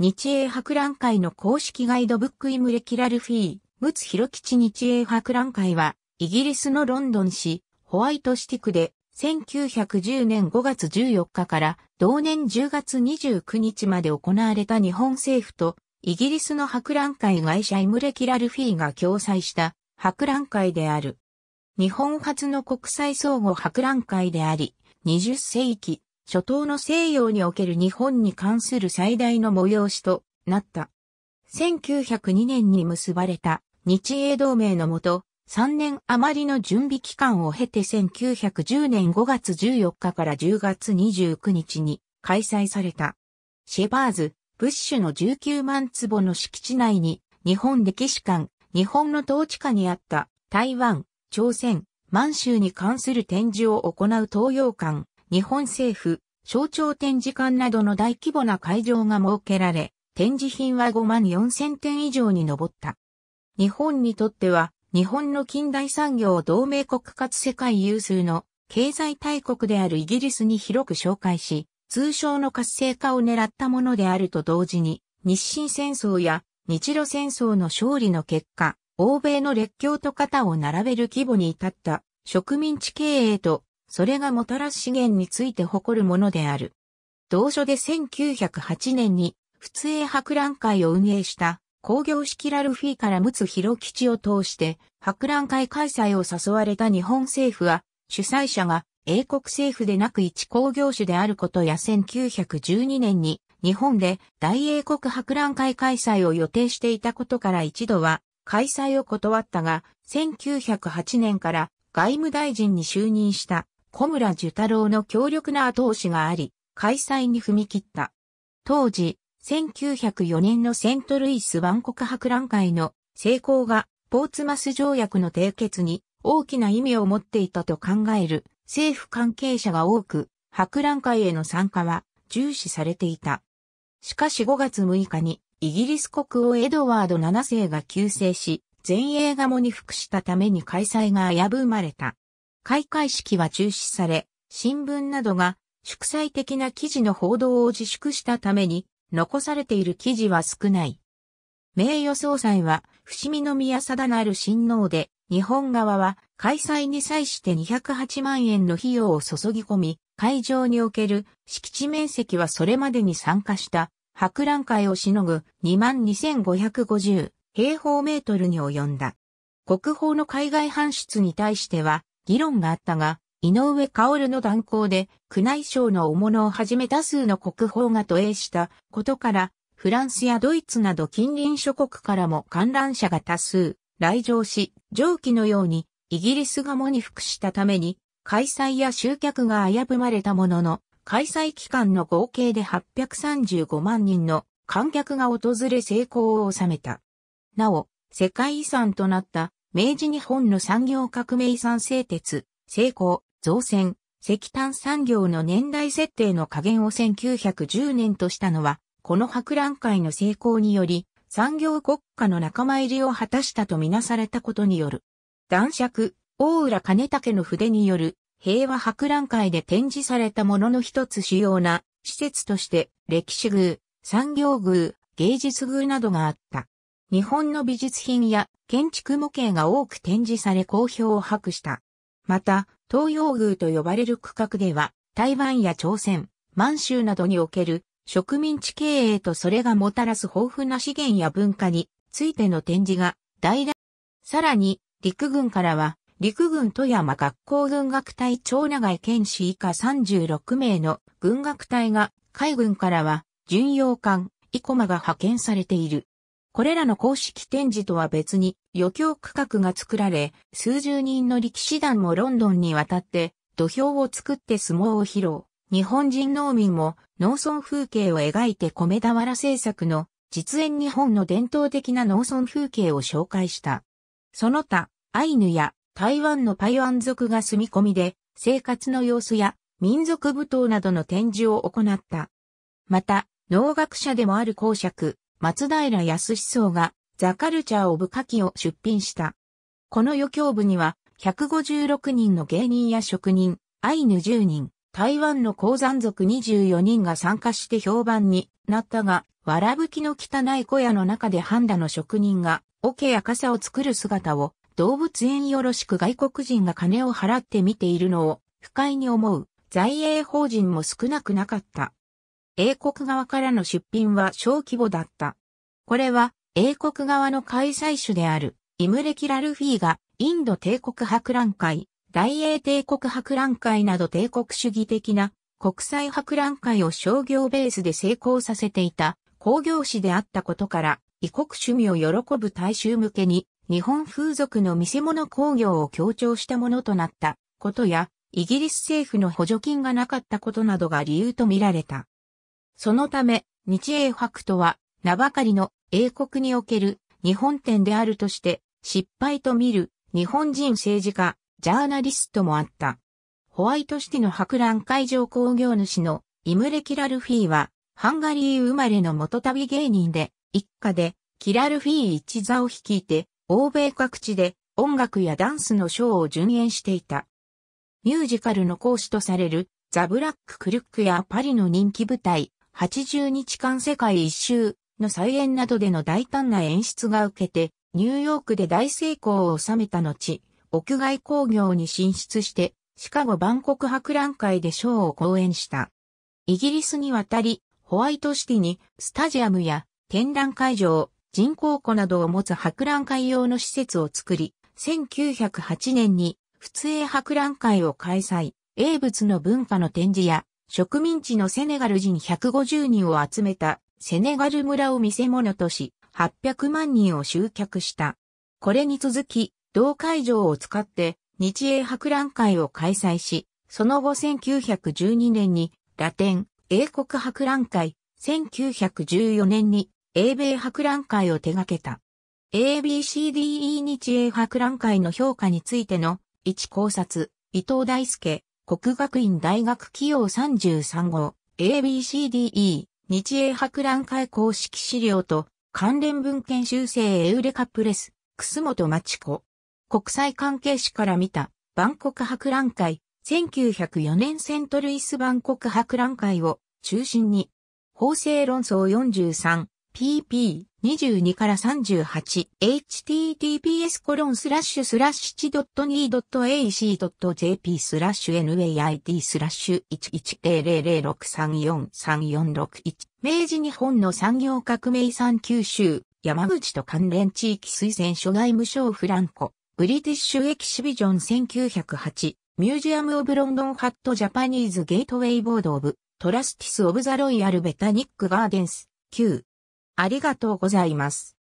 日英博覧会の公式ガイドブックイムレキラルフィー、ムツヒロキチ日英博覧会は、イギリスのロンドン市、ホワイトシティクで、1910年5月14日から同年10月29日まで行われた日本政府とイギリスの博覧会会社イムレキラルフィーが共催した博覧会である。日本初の国際総合博覧会であり、20世紀、初頭の西洋における日本に関する最大の催しとなった。1902年に結ばれた日英同盟のもと、3年余りの準備期間を経て1910年5月14日から10月29日に開催された。シェバーズ、ブッシュの19万坪の敷地内に、日本歴史館、日本の統治下にあった台湾、朝鮮、満州に関する展示を行う東洋館、日本政府、象徴展示館などの大規模な会場が設けられ、展示品は5万4千点以上に上った。日本にとっては、日本の近代産業を同盟国かつ世界有数の経済大国であるイギリスに広く紹介し、通称の活性化を狙ったものであると同時に、日清戦争や日露戦争の勝利の結果、欧米の列強と肩を並べる規模に至った植民地経営とそれがもたらす資源について誇るものである。同書で1908年に、通英博覧会を運営した工業式ラルフィーから陸奥ロ吉を通して博覧会開催を誘われた日本政府は主催者が英国政府でなく一工業主であることや1912年に日本で大英国博覧会開催を予定していたことから一度は開催を断ったが1908年から外務大臣に就任した小村寿太郎の強力な後押しがあり、開催に踏み切った。当時、1904年のセントルイス万国博覧会の成功がポーツマス条約の締結に大きな意味を持っていたと考える政府関係者が多く、博覧会への参加は重視されていた。しかし5月6日にイギリス国王エドワード7世が急逝し、前衛が喪に服したために開催が危ぶまれた。開会式は中止され、新聞などが祝祭的な記事の報道を自粛したために、残されている記事は少ない。名誉総裁は、伏見宮定なる親王で、日本側は開催に際して208万円の費用を注ぎ込み、会場における敷地面積はそれまでに参加した博覧会をしのぐ22,550平方メートルに及んだ。国宝の海外搬出に対しては議論があったが、井上薫の断交で宮内省の大物をはじめ多数の国宝が投影したことから、フランスやドイツなど近隣諸国からも観覧者が多数来場し、上記のようにイギリスが喪に服したために、開催や集客が危ぶまれたものの、開催期間の合計で835万人の観客が訪れ成功を収めた。なお、世界遺産となった明治日本の産業革命産製鉄、成功、造船、石炭産業の年代設定の加減を1910年としたのは、この博覧会の成功により、産業国家の仲間入りを果たしたとみなされたことによる。男爵、大浦兼武の筆による平和博覧会で展示されたものの一つ主要な施設として歴史宮、産業宮、芸術宮などがあった。日本の美術品や建築模型が多く展示され好評を博した。また、東洋宮と呼ばれる区画では、台湾や朝鮮、満州などにおける植民地経営とそれがもたらす豊富な資源や文化についての展示が大々。さらに、陸軍からは、陸軍富山学校軍学隊長長井県士以下36名の軍学隊が、海軍からは、巡洋艦、イコマが派遣されている。これらの公式展示とは別に余興区画が作られ、数十人の力士団もロンドンに渡って土俵を作って相撲を披露。日本人農民も農村風景を描いて米俵政策の実演日本の伝統的な農村風景を紹介した。その他、アイヌや台湾のパイワン族が住み込みで生活の様子や民族舞踏などの展示を行った。また、農学者でもある公爵、松平康思がザカルチャーオブカキを出品した。この余興部には156人の芸人や職人、アイヌ10人、台湾の鉱山族24人が参加して評判になったが、わらぶきの汚い小屋の中でハンダの職人が、桶や傘を作る姿を、動物園よろしく外国人が金を払って見ているのを、不快に思う、在営法人も少なくなかった。英国側からの出品は小規模だった。これは英国側の開催主であるイムレキ・ラルフィーがインド帝国博覧会、大英帝国博覧会など帝国主義的な国際博覧会を商業ベースで成功させていた工業士であったことから異国趣味を喜ぶ大衆向けに日本風俗の見せ物工業を強調したものとなったことやイギリス政府の補助金がなかったことなどが理由とみられた。そのため、日英クとは、名ばかりの英国における日本店であるとして、失敗と見る日本人政治家、ジャーナリストもあった。ホワイトシティの博覧会場工業主のイムレ・キラルフィーは、ハンガリー生まれの元旅芸人で、一家で、キラルフィー一座を率いて、欧米各地で音楽やダンスのショーを順延していた。ミュージカルの講師とされる、ザ・ブラック・クルックやパリの人気舞台、80日間世界一周の再演などでの大胆な演出が受けて、ニューヨークで大成功を収めた後、屋外工業に進出して、シカゴ万国博覧会でショーを講演した。イギリスに渡り、ホワイトシティにスタジアムや展覧会場、人工庫などを持つ博覧会用の施設を作り、1908年に普通博覧会を開催、英物の文化の展示や植民地のセネガル人150人を集めたセネガル村を見せ物とし、800万人を集客した。これに続き、同会場を使って日英博覧会を開催し、その後1912年にラテン英国博覧会、1914年に英米博覧会を手掛けた。ABCDE 日英博覧会の評価についての1考察、伊藤大輔、国学院大学企業33号 ABCDE 日英博覧会公式資料と関連文献修正エウレカプレス楠本町子国際関係史から見た万国博覧会1904年セントルイス万国博覧会を中心に法制論争 43PP 22から 38https コロンスラッシュスラッシュ 1.2.ac.jp スラッシュ nait スラッシュ1100634346明治日本の産業革命産九州山口と関連地域推薦諸外務省フランコブリティッシュエキシビジョン1908ミュージアム・オブ・ロンドン・ハット・ジャパニーズ・ゲートウェイ・ボード・オブ・トラスティス・オブ・ザ・ロイヤル・ベタニック・ガーデンス9ありがとうございます。